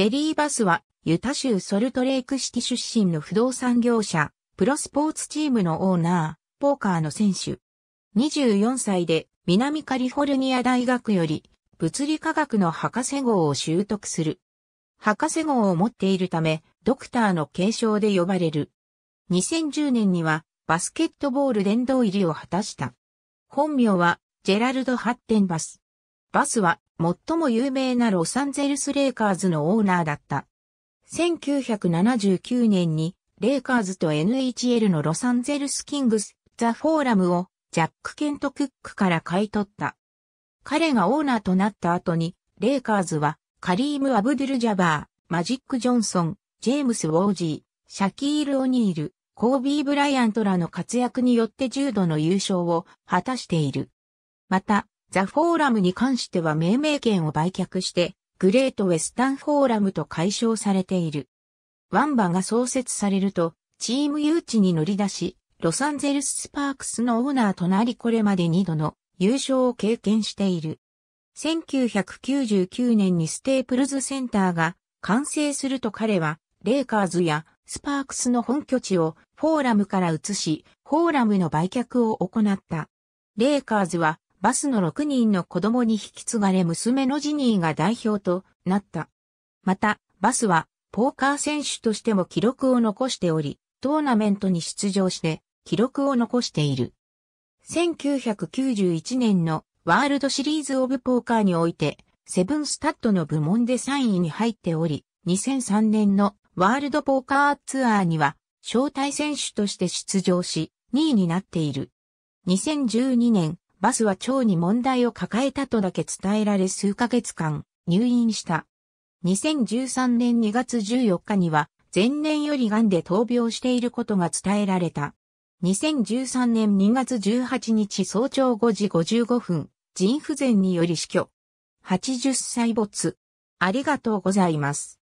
ジェリー・バスは、ユタ州ソルトレイクシティ出身の不動産業者、プロスポーツチームのオーナー、ポーカーの選手。24歳で南カリフォルニア大学より物理科学の博士号を習得する。博士号を持っているため、ドクターの継承で呼ばれる。2010年にはバスケットボール殿堂入りを果たした。本名はジェラルド・ハッテンバス。バスは最も有名なロサンゼルスレイカーズのオーナーだった。1979年に、レイカーズと NHL のロサンゼルスキングス、ザ・フォーラムを、ジャック・ケント・クックから買い取った。彼がオーナーとなった後に、レイカーズは、カリーム・アブドゥル・ジャバー、マジック・ジョンソン、ジェームス・ウォージー、シャキール・オニール、コービー・ブライアントらの活躍によって重度の優勝を果たしている。また、ザ・フォーラムに関しては命名権を売却して、グレート・ウェスタン・フォーラムと解消されている。ワンバが創設されると、チーム誘致に乗り出し、ロサンゼルス・スパークスのオーナーとなりこれまで2度の優勝を経験している。1999年にステープルズセンターが完成すると彼は、レイカーズやスパークスの本拠地をフォーラムから移し、フォーラムの売却を行った。レイカーズはバスの6人の子供に引き継がれ娘のジニーが代表となった。また、バスは、ポーカー選手としても記録を残しており、トーナメントに出場して、記録を残している。1991年のワールドシリーズオブポーカーにおいて、セブンスタッドの部門で3位に入っており、2003年のワールドポーカーツアーには、招待選手として出場し、2位になっている。2012年、バスは腸に問題を抱えたとだけ伝えられ数ヶ月間入院した。2013年2月14日には前年より癌で闘病していることが伝えられた。2013年2月18日早朝5時55分、腎不全により死去。80歳没。ありがとうございます。